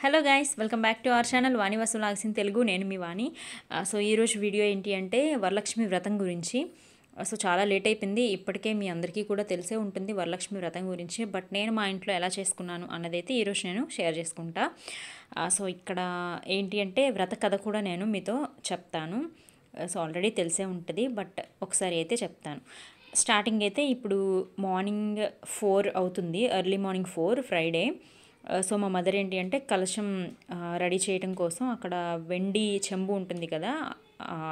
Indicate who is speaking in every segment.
Speaker 1: hello guys welcome back to our channel Vani లాగసిన తెలుగు నేను మీ వాణి సో ఈరోజు వీడియో ఏంటి అంటే వరలక్ష్మి వ్రతం గురించి సో చాలా లేట్ అయిపోయింది ఇప్పటికే మీ అందరికీ కూడా తెలిసే ఉంటుంది వరలక్ష్మి వ్రతం గురించి బట్ నేను మా ఇంట్లో ఎలా చేసుకున్నాను అన్నదైతే ఈరోజు నేను షేర్ చేసుకుంటా సో ఇక్కడ ఏంటి అంటే వ్రత కథ కూడా నేను మీతో చెప్తాను సో ఆల్రెడీ తెలిసే ఉంటుంది బట్ ఒకసారి అయితే చెప్తాను స్టార్టింగ్ అయితే ఇప్పుడు మార్నింగ్ ఫోర్ అవుతుంది early morning four Friday so మా మదర్ ఏంటి అంటే కలశం రెడీ చేయడం కోసం అక్కడ వెండి చెంబు ఉంటుంది కదా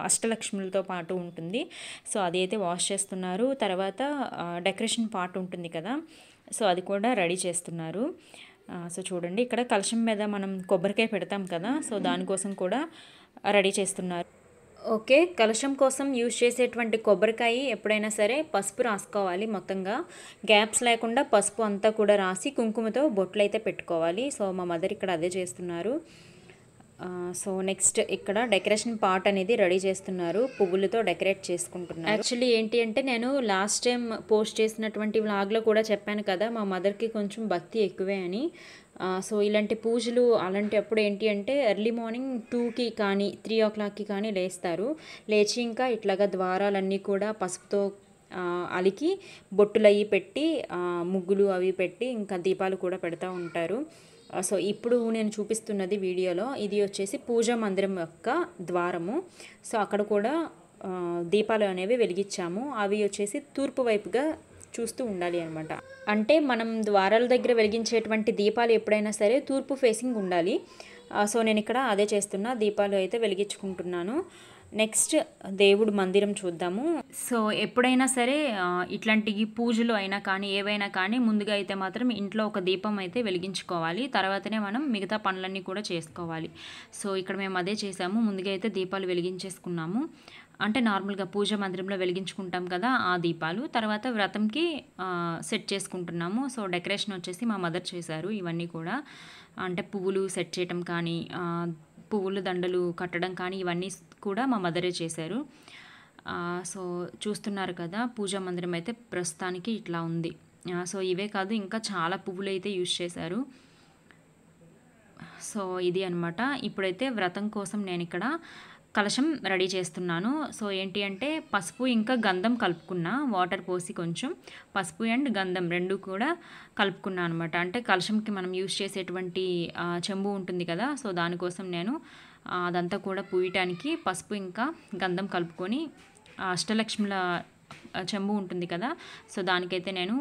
Speaker 1: అష్టలక్ష్ములతో పాటు ఉంటుంది సో అదైతే వాష్ చేస్తున్నారు తర్వాత డెకరేషన్ పార్ట్ ఉంటుంది కదా సో అది కూడా రెడీ చేస్తున్నారు సో చూడండి ఇక్కడ కలశం మీద మనం కొబ్బరికాయ పెడతాం కదా సో దానికోసం కూడా రెడీ చేస్తున్నారు ఓకే కలశం కోసం యూజ్ చేసేటువంటి కొబ్బరికాయ ఎప్పుడైనా సరే పసుపు రాసుకోవాలి మొత్తంగా గ్యాప్స్ లేకుండా పసుపు అంతా కూడా రాసి కుంకుమతో బొట్లు అయితే పెట్టుకోవాలి సో మా మదర్ ఇక్కడ అదే చేస్తున్నారు సో నెక్స్ట్ ఇక్కడ డెకరేషన్ పార్ట్ అనేది రెడీ చేస్తున్నారు పువ్వులతో డెకరేట్ చేసుకుంటున్నారు యాక్చువల్లీ ఏంటి అంటే నేను లాస్ట్ టైం పోస్ట్ చేసినటువంటి వ్లాగ్లో కూడా చెప్పాను కదా మా మదర్కి కొంచెం భక్తి ఎక్కువే అని సో ఇలాంటి పూజలు అలాంటి అప్పుడు ఏంటి అంటే ఎర్లీ మార్నింగ్ టూకి కానీ త్రీ ఓ క్లాక్కి కానీ లేస్తారు లేచి ఇంకా ఇట్లాగా ద్వారాలన్నీ కూడా పసుపుతో అలికి బొట్టులు అవి పెట్టి ముగ్గులు అవి పెట్టి ఇంకా దీపాలు కూడా పెడతా ఉంటారు సో ఇప్పుడు నేను చూపిస్తున్నది వీడియోలో ఇది వచ్చేసి పూజా మందిరం యొక్క ద్వారము సో అక్కడ కూడా దీపాలు అనేవి వెలిగించాము అవి వచ్చేసి తూర్పు వైపుగా చూస్తూ ఉండాలి అనమాట అంటే మనం ద్వారాల దగ్గర వెలిగించేటువంటి దీపాలు ఎప్పుడైనా సరే తూర్పు ఫేసింగ్ ఉండాలి సో నేను ఇక్కడ అదే చేస్తున్నా దీపాలు అయితే వెలిగించుకుంటున్నాను నెక్స్ట్ దేవుడు మందిరం చూద్దాము సో ఎప్పుడైనా సరే ఇట్లాంటి పూజలు అయినా కానీ ఏవైనా కానీ ముందుగా అయితే మాత్రం ఇంట్లో ఒక దీపం అయితే వెలిగించుకోవాలి తర్వాతనే మనం మిగతా పనులన్నీ కూడా చేసుకోవాలి సో ఇక్కడ మేము అదే చేసాము ముందుగా అయితే దీపాలు వెలిగించేసుకున్నాము అంటే నార్మల్గా పూజ మందిరంలో వెలిగించుకుంటాం కదా ఆ దీపాలు తర్వాత వ్రతంకి సెట్ చేసుకుంటున్నాము సో డెకరేషన్ వచ్చేసి మా మదర్ చేశారు ఇవన్నీ కూడా అంటే పువ్వులు సెట్ చేయటం కానీ పువ్వుల దండలు కట్టడం కానీ ఇవన్నీ కూడా మా మదరే చేశారు సో చూస్తున్నారు కదా పూజా మందిరం అయితే ప్రస్తుతానికి ఇట్లా ఉంది సో ఇవే కాదు ఇంకా చాలా పువ్వులు అయితే యూజ్ చేశారు సో ఇది అనమాట ఇప్పుడైతే వ్రతం కోసం నేను ఇక్కడ కలశం రెడీ చేస్తున్నాను సో ఏంటి అంటే పసుపు ఇంకా గంధం కలుపుకున్నా వాటర్ పోసి కొంచెం పసుపు అండ్ గంధం రెండు కూడా కలుపుకున్నా అనమాట అంటే కలశంకి మనం యూజ్ చేసేటువంటి చెంబు ఉంటుంది కదా సో దానికోసం నేను అదంతా కూడా పూయటానికి పసుపు ఇంకా గంధం కలుపుకొని అష్టలక్ష్ముల చెంబు ఉంటుంది కదా సో దానికైతే నేను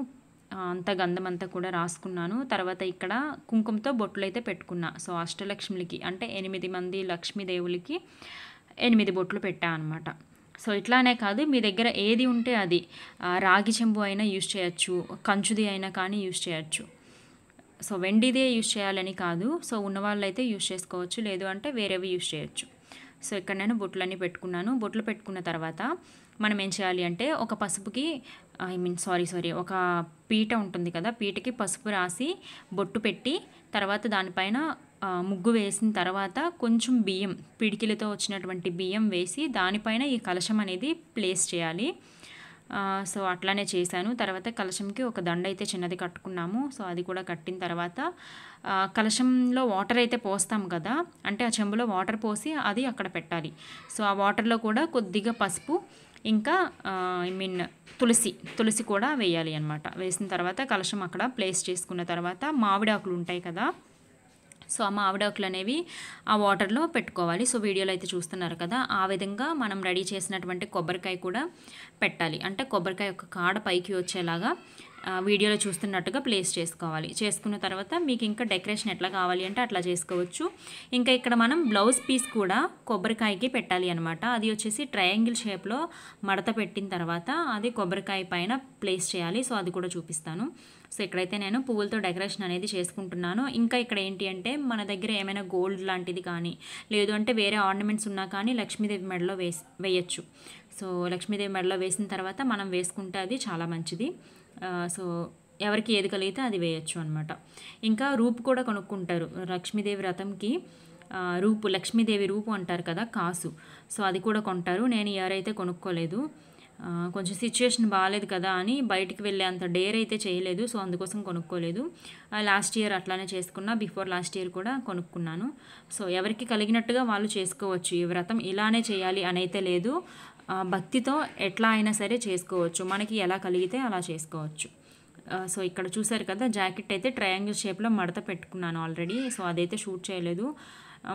Speaker 1: అంత గంధం అంతా కూడా రాసుకున్నాను తర్వాత ఇక్కడ కుంకుమతో బొట్లు అయితే పెట్టుకున్నా సో అష్టలక్ష్మికి అంటే ఎనిమిది మంది లక్ష్మీదేవులకి ఎనిమిది బొట్లు పెట్టా అనమాట సో ఇట్లానే కాదు మీ దగ్గర ఏది ఉంటే అది రాగి చెంబు అయినా యూజ్ చేయొచ్చు కంచుది అయినా కానీ యూజ్ చేయొచ్చు సో వెండిదే యూజ్ చేయాలని కాదు సో ఉన్నవాళ్ళు అయితే యూజ్ చేసుకోవచ్చు లేదు అంటే వేరేవి యూజ్ చేయొచ్చు సో ఇక్కడ నేను బొట్లన్నీ పెట్టుకున్నాను బొట్లు పెట్టుకున్న తర్వాత మనం ఏం చేయాలి అంటే ఒక పసుపుకి ఐ మీన్ సారీ సారీ ఒక పీట ఉంటుంది కదా పీటకి పసుపు రాసి బొట్టు పెట్టి తర్వాత దానిపైన ముగ్గు వేసిన తర్వాత కొంచెం బియ్యం పిడికిలతో వచ్చినటువంటి బియ్యం వేసి దానిపైన ఈ కలశం అనేది ప్లేస్ చేయాలి సో అట్లానే చేశాను తర్వాత కలశంకి ఒక దండ అయితే చిన్నది కట్టుకున్నాము సో అది కూడా కట్టిన తర్వాత కలశంలో వాటర్ అయితే పోస్తాం కదా అంటే ఆ చెంబులో వాటర్ పోసి అది అక్కడ పెట్టాలి సో ఆ వాటర్లో కూడా కొద్దిగా పసుపు ఇంకా ఐ మీన్ తులసి తులసి కూడా వేయాలి అనమాట వేసిన తర్వాత కలశం అక్కడ ప్లేస్ చేసుకున్న తర్వాత మామిడాకులు ఉంటాయి కదా సో ఆ మావిడాకులు అనేవి ఆ వాటర్లో పెట్టుకోవాలి సో వీడియోలో అయితే చూస్తున్నారు కదా ఆ విధంగా మనం రెడీ చేసినటువంటి కొబ్బరికాయ కూడా పెట్టాలి అంటే కొబ్బరికాయ యొక్క కాడ పైకి వచ్చేలాగా వీడియోలో చూస్తున్నట్టుగా ప్లేస్ చేసుకోవాలి చేసుకున్న తర్వాత మీకు ఇంకా డెకరేషన్ ఎట్లా కావాలి అంటే అట్లా చేసుకోవచ్చు ఇంకా ఇక్కడ మనం బ్లౌజ్ పీస్ కూడా కొబ్బరికాయకి పెట్టాలి అనమాట అది వచ్చేసి ట్రయాంగిల్ షేప్లో మడత పెట్టిన తర్వాత అది కొబ్బరికాయ పైన ప్లేస్ చేయాలి సో అది కూడా చూపిస్తాను సో ఇక్కడైతే నేను పువ్వులతో డెకరేషన్ అనేది చేసుకుంటున్నాను ఇంకా ఇక్కడ ఏంటి అంటే మన దగ్గర ఏమైనా గోల్డ్ లాంటిది కానీ లేదు అంటే వేరే ఆర్నమెంట్స్ ఉన్నా కానీ లక్ష్మీదేవి మెడలో వేసి వేయచ్చు సో లక్ష్మీదేవి మెడలో వేసిన తర్వాత మనం వేసుకుంటే అది చాలా మంచిది సో ఎవరికి ఏది కలిగితే అది వేయచ్చు అనమాట ఇంకా రూపు కూడా కొనుక్కుంటారు లక్ష్మీదేవి వ్రతంకి రూపు లక్ష్మీదేవి రూపు అంటారు కదా కాసు సో అది కూడా కొంటారు నేను ఎవరైతే కొనుక్కోలేదు కొంచెం సిచ్యువేషన్ బాగాలేదు కదా అని బయటికి వెళ్ళే అంత డేర్ అయితే చేయలేదు సో అందుకోసం కొనుక్కోలేదు లాస్ట్ ఇయర్ అట్లానే చేసుకున్నా బిఫోర్ లాస్ట్ ఇయర్ కూడా కొనుక్కున్నాను సో ఎవరికి కలిగినట్టుగా వాళ్ళు చేసుకోవచ్చు ఈ వ్రతం ఇలానే చేయాలి అని అయితే లేదు భక్తితో ఎట్లా అయినా సరే చేసుకోవచ్చు మనకి ఎలా కలిగితే అలా చేసుకోవచ్చు సో ఇక్కడ చూసారు కదా జాకెట్ అయితే ట్రయాంగిల్ షేప్లో మడత పెట్టుకున్నాను ఆల్రెడీ సో అదైతే షూట్ చేయలేదు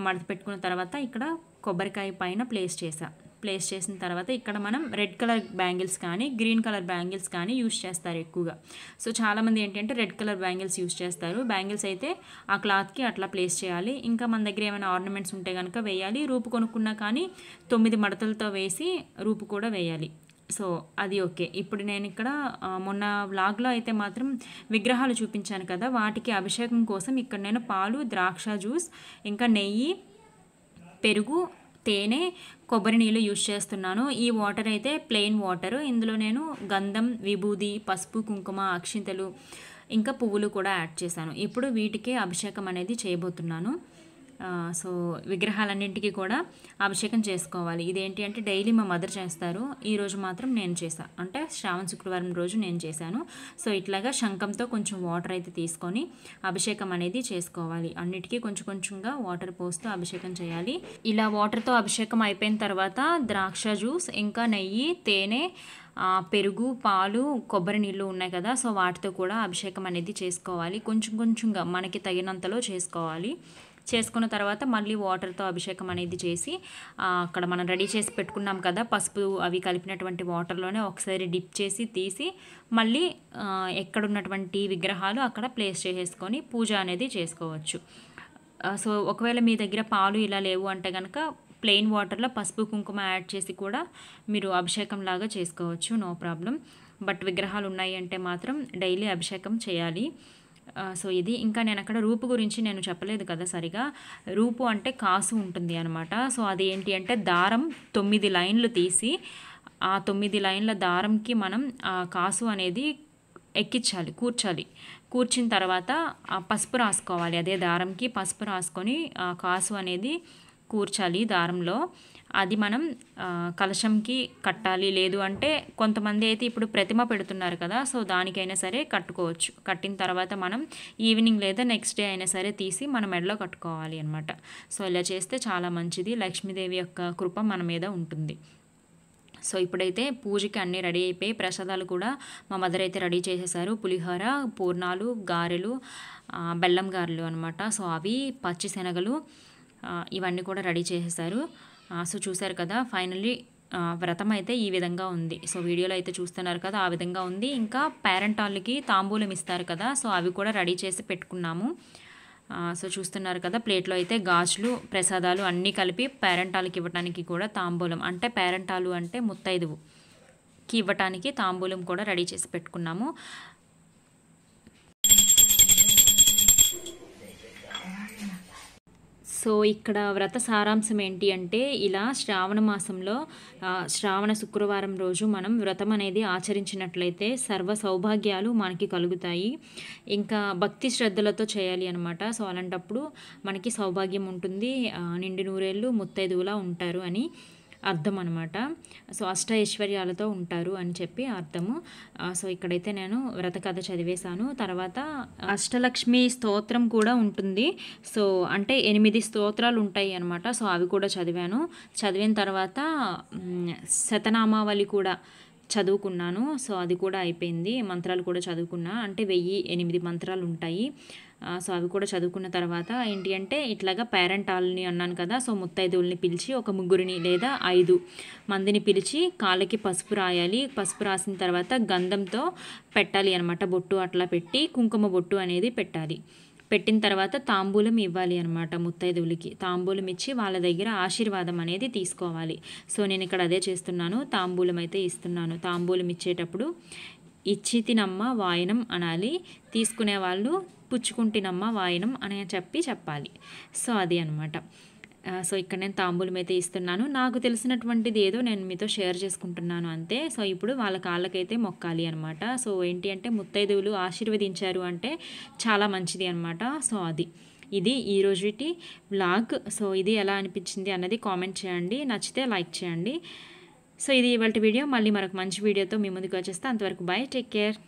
Speaker 1: మడత పెట్టుకున్న తర్వాత ఇక్కడ కొబ్బరికాయ పైన ప్లేస్ చేశాను ప్లేస్ చేసిన తర్వాత ఇక్కడ మనం రెడ్ కలర్ బ్యాంగిల్స్ కానీ గ్రీన్ కలర్ బ్యాంగిల్స్ కానీ యూస్ చేస్తారు ఎక్కువగా సో చాలామంది ఏంటంటే రెడ్ కలర్ బ్యాంగిల్స్ యూస్ చేస్తారు బ్యాంగిల్స్ అయితే ఆ క్లాత్కి అట్లా ప్లేస్ చేయాలి ఇంకా మన దగ్గర ఏమైనా ఆర్నమెంట్స్ ఉంటే కనుక వేయాలి రూపు కొనుక్కున్నా కానీ తొమ్మిది మడతలతో వేసి రూపు కూడా వేయాలి సో అది ఓకే ఇప్పుడు నేను ఇక్కడ మొన్న వ్లాగ్లో అయితే మాత్రం విగ్రహాలు చూపించాను కదా వాటికి అభిషేకం కోసం ఇక్కడ నేను పాలు ద్రాక్ష జ్యూస్ ఇంకా నెయ్యి పెరుగు తేనె కొబ్బరి నీళ్ళు యూజ్ చేస్తున్నాను ఈ వాటర్ అయితే ప్లెయిన్ వాటర్ ఇందులో నేను గంధం విభూది పసుపు కుంకుమ అక్షింతలు ఇంకా పువ్వులు కూడా యాడ్ చేశాను ఇప్పుడు వీటికే అభిషేకం అనేది చేయబోతున్నాను సో విగ్రహాలన్నింటికి కూడా అభిషేకం చేసుకోవాలి ఇదేంటి అంటే డైలీ మా మదర్ చేస్తారు ఈరోజు మాత్రం నేను చేశాను అంటే శ్రావణ శుక్రవారం రోజు నేను చేశాను సో ఇట్లాగా శంఖంతో కొంచెం వాటర్ అయితే తీసుకొని అభిషేకం అనేది చేసుకోవాలి అన్నిటికీ కొంచెం కొంచెంగా వాటర్ పోస్తూ అభిషేకం చేయాలి ఇలా వాటర్తో అభిషేకం అయిపోయిన తర్వాత ద్రాక్ష జ్యూస్ ఇంకా నెయ్యి తేనె పెరుగు పాలు కొబ్బరి నీళ్ళు ఉన్నాయి కదా సో వాటితో కూడా అభిషేకం అనేది చేసుకోవాలి కొంచెం కొంచెంగా మనకి తగినంతలో చేసుకోవాలి చేసుకున్న తర్వాత మళ్ళీ వాటర్తో అభిషేకం అనేది చేసి అక్కడ మనం రెడీ చేసి పెట్టుకున్నాం కదా పసుపు అవి కలిపినటువంటి వాటర్లోనే ఒకసారి డిప్ చేసి తీసి మళ్ళీ ఎక్కడున్నటువంటి విగ్రహాలు అక్కడ ప్లేస్ చేసేసుకొని పూజ అనేది చేసుకోవచ్చు సో ఒకవేళ మీ దగ్గర పాలు ఇలా లేవు అంటే కనుక ప్లెయిన్ వాటర్లో పసుపు కుంకుమ యాడ్ చేసి కూడా మీరు అభిషేకం లాగా చేసుకోవచ్చు నో ప్రాబ్లం బట్ విగ్రహాలు ఉన్నాయి అంటే మాత్రం డైలీ అభిషేకం చేయాలి సో ఇది ఇంకా నేను అక్కడ రూపు గురించి నేను చెప్పలేదు కదా సరిగా రూపు అంటే కాసు ఉంటుంది అనమాట సో అది ఏంటి అంటే దారం తొమ్మిది లైన్లు తీసి ఆ తొమ్మిది లైన్ల దారంకి మనం కాసు అనేది ఎక్కించాలి కూర్చాలి కూర్చిన తర్వాత పసుపు రాసుకోవాలి అదే దారంకి పసుపు రాసుకొని కాసు అనేది కూర్చాలి దారంలో అది మనం కలశంకి కట్టాలి లేదు అంటే కొంతమంది అయితే ఇప్పుడు ప్రతిమ పెడుతున్నారు కదా సో దానికైనా సరే కట్టుకోవచ్చు కట్టిన తర్వాత మనం ఈవినింగ్ లేదా నెక్స్ట్ డే అయినా సరే తీసి మన మెడలో కట్టుకోవాలి అనమాట సో ఇలా చేస్తే చాలా మంచిది లక్ష్మీదేవి యొక్క కృప మన మీద ఉంటుంది సో ఇప్పుడైతే పూజకి అన్నీ రెడీ అయిపోయి ప్రసాదాలు కూడా మా మదర్ అయితే రెడీ చేసేసారు పులిహోర పూర్ణాలు గారెలు బెల్లం గారెలు అనమాట సో అవి పచ్చిశనగలు ఇవన్నీ కూడా రెడీ చేసేసారు సో చూశారు కదా ఫైనల్లీ వ్రతం అయితే ఈ విధంగా ఉంది సో వీడియోలో అయితే చూస్తున్నారు కదా ఆ విధంగా ఉంది ఇంకా పేరెంట్ వాళ్ళకి తాంబూలం ఇస్తారు కదా సో అవి కూడా రెడీ చేసి పెట్టుకున్నాము సో చూస్తున్నారు కదా ప్లేట్లో అయితే గాజులు ప్రసాదాలు అన్నీ కలిపి వాళ్ళకి ఇవ్వడానికి కూడా తాంబూలం అంటే పేరెంటాలు అంటే ముత్తైదువుకి ఇవ్వటానికి తాంబూలం కూడా రెడీ చేసి పెట్టుకున్నాము సో ఇక్కడ వ్రత సారాంశం ఏంటి అంటే ఇలా శ్రావణ మాసంలో శ్రావణ శుక్రవారం రోజు మనం వ్రతం అనేది ఆచరించినట్లయితే సర్వ సౌభాగ్యాలు మనకి కలుగుతాయి ఇంకా భక్తి శ్రద్ధలతో చేయాలి అనమాట సో అలాంటప్పుడు మనకి సౌభాగ్యం ఉంటుంది నిండి నూరేళ్ళు ముత్తైదువులా ఉంటారు అని అర్థం అనమాట సో అష్ట ఐశ్వర్యాలతో ఉంటారు అని చెప్పి అర్థము సో ఇక్కడైతే నేను వ్రతకథ చదివేశాను తర్వాత అష్టలక్ష్మి స్తోత్రం కూడా ఉంటుంది సో అంటే ఎనిమిది స్తోత్రాలు ఉంటాయి అనమాట సో అవి కూడా చదివాను చదివిన తర్వాత శతనామావళి కూడా చదువుకున్నాను సో అది కూడా అయిపోయింది మంత్రాలు కూడా చదువుకున్నా అంటే వెయ్యి ఎనిమిది మంత్రాలు ఉంటాయి సో అవి కూడా చదువుకున్న తర్వాత ఏంటి అంటే ఇట్లాగా పేరెంట్ వాళ్ళని అన్నాను కదా సో ముత్తైదువుల్ని పిలిచి ఒక ముగ్గురిని లేదా ఐదు మందిని పిలిచి కాళ్ళకి పసుపు రాయాలి పసుపు రాసిన తర్వాత గంధంతో పెట్టాలి అనమాట బొట్టు అట్లా పెట్టి కుంకుమ బొట్టు అనేది పెట్టాలి పెట్టిన తర్వాత తాంబూలం ఇవ్వాలి అనమాట ముత్తైదువులకి తాంబూలం ఇచ్చి వాళ్ళ దగ్గర ఆశీర్వాదం అనేది తీసుకోవాలి సో నేను ఇక్కడ అదే చేస్తున్నాను తాంబూలం అయితే ఇస్తున్నాను తాంబూలం ఇచ్చేటప్పుడు ఇచ్చితినమ్మ వాయనం అనాలి తీసుకునే వాళ్ళు పుచ్చుకుంటినమ్మ వాయినం అని చెప్పి చెప్పాలి సో అది అనమాట సో ఇక్కడ నేను తాంబూలం అయితే ఇస్తున్నాను నాకు తెలిసినటువంటిది ఏదో నేను మీతో షేర్ చేసుకుంటున్నాను అంతే సో ఇప్పుడు వాళ్ళ కాళ్ళకైతే మొక్కాలి అనమాట సో ఏంటి అంటే ముత్తైదువులు ఆశీర్వదించారు అంటే చాలా మంచిది అనమాట సో అది ఇది ఈరోజుటి బ్లాగ్ సో ఇది ఎలా అనిపించింది అన్నది కామెంట్ చేయండి నచ్చితే లైక్ చేయండి సో ఇది ఇవాళ వీడియో మళ్ళీ మరొక మంచి వీడియోతో మీ ముందుకు వచ్చేస్తే అంతవరకు బాయ్ టేక్ కేర్